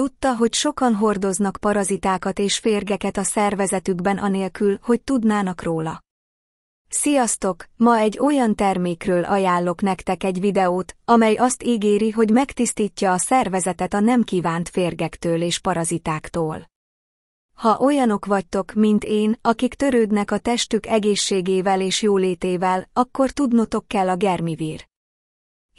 Tudta, hogy sokan hordoznak parazitákat és férgeket a szervezetükben anélkül, hogy tudnának róla. Sziasztok! Ma egy olyan termékről ajánlok nektek egy videót, amely azt ígéri, hogy megtisztítja a szervezetet a nem kívánt férgektől és parazitáktól. Ha olyanok vagytok, mint én, akik törődnek a testük egészségével és jólétével, akkor tudnotok kell a germivír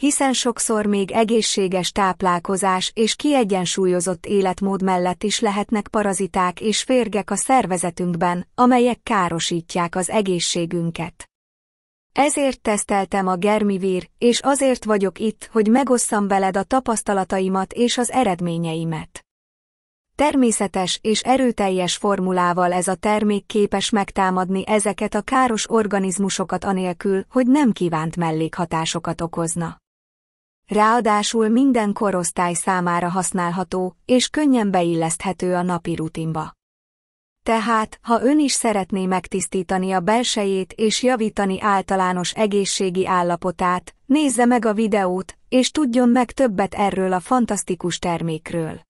hiszen sokszor még egészséges táplálkozás és kiegyensúlyozott életmód mellett is lehetnek paraziták és férgek a szervezetünkben, amelyek károsítják az egészségünket. Ezért teszteltem a germivír, és azért vagyok itt, hogy megosszam veled a tapasztalataimat és az eredményeimet. Természetes és erőteljes formulával ez a termék képes megtámadni ezeket a káros organizmusokat anélkül, hogy nem kívánt mellékhatásokat okozna. Ráadásul minden korosztály számára használható, és könnyen beilleszthető a napi rutinba. Tehát, ha ön is szeretné megtisztítani a belsejét és javítani általános egészségi állapotát, nézze meg a videót, és tudjon meg többet erről a fantasztikus termékről.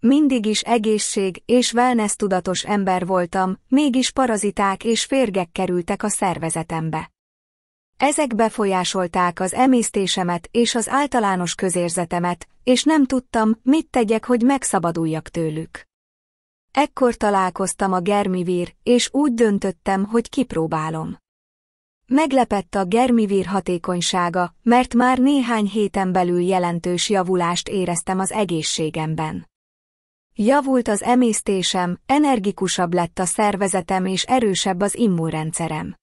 Mindig is egészség és wellness tudatos ember voltam, mégis paraziták és férgek kerültek a szervezetembe. Ezek befolyásolták az emésztésemet és az általános közérzetemet, és nem tudtam, mit tegyek, hogy megszabaduljak tőlük. Ekkor találkoztam a germivír, és úgy döntöttem, hogy kipróbálom. Meglepett a germivír hatékonysága, mert már néhány héten belül jelentős javulást éreztem az egészségemben. Javult az emésztésem, energikusabb lett a szervezetem és erősebb az immunrendszerem.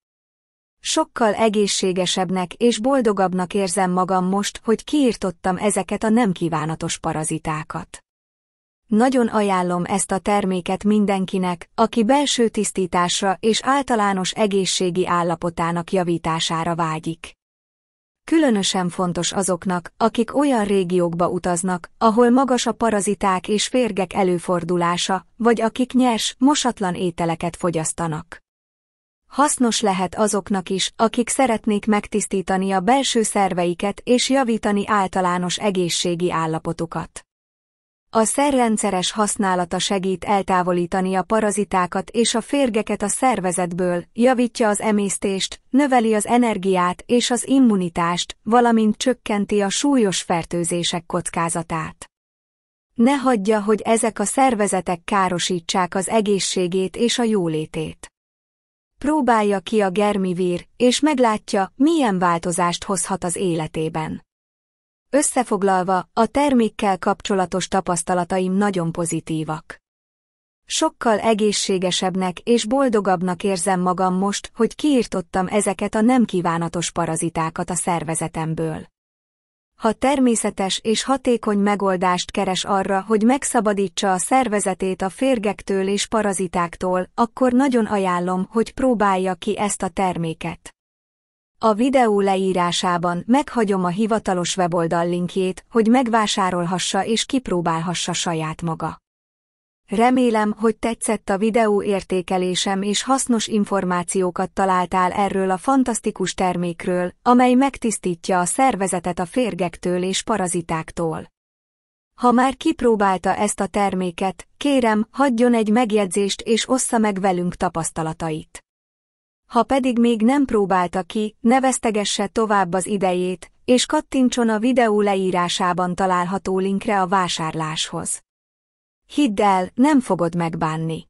Sokkal egészségesebbnek és boldogabbnak érzem magam most, hogy kiirtottam ezeket a nem kívánatos parazitákat. Nagyon ajánlom ezt a terméket mindenkinek, aki belső tisztításra és általános egészségi állapotának javítására vágyik. Különösen fontos azoknak, akik olyan régiókba utaznak, ahol magas a paraziták és férgek előfordulása, vagy akik nyers, mosatlan ételeket fogyasztanak hasznos lehet azoknak is, akik szeretnék megtisztítani a belső szerveiket és javítani általános egészségi állapotukat. A szerrendszeres használata segít eltávolítani a parazitákat és a férgeket a szervezetből, javítja az emésztést, növeli az energiát és az immunitást, valamint csökkenti a súlyos fertőzések kockázatát. Ne hagyja, hogy ezek a szervezetek károsítsák az egészségét és a jólétét próbálja ki a germivír, és meglátja, milyen változást hozhat az életében. Összefoglalva, a termékkel kapcsolatos tapasztalataim nagyon pozitívak. Sokkal egészségesebbnek és boldogabbnak érzem magam most, hogy kiirtottam ezeket a nem kívánatos parazitákat a szervezetemből ha természetes és hatékony megoldást keres arra, hogy megszabadítsa a szervezetét a férgektől és parazitáktól, akkor nagyon ajánlom, hogy próbálja ki ezt a terméket. A videó leírásában meghagyom a hivatalos weboldal linkjét, hogy megvásárolhassa és kipróbálhassa saját maga. Remélem, hogy tetszett a videó értékelésem és hasznos információkat találtál erről a fantasztikus termékről, amely megtisztítja a szervezetet a férgektől és parazitáktól. Ha már kipróbálta ezt a terméket, kérem, hagyjon egy megjegyzést és ossza meg velünk tapasztalatait. Ha pedig még nem próbálta ki, ne vesztegesse tovább az idejét, és kattintson a videó leírásában található linkre a vásárláshoz. Hidd el, nem fogod megbánni.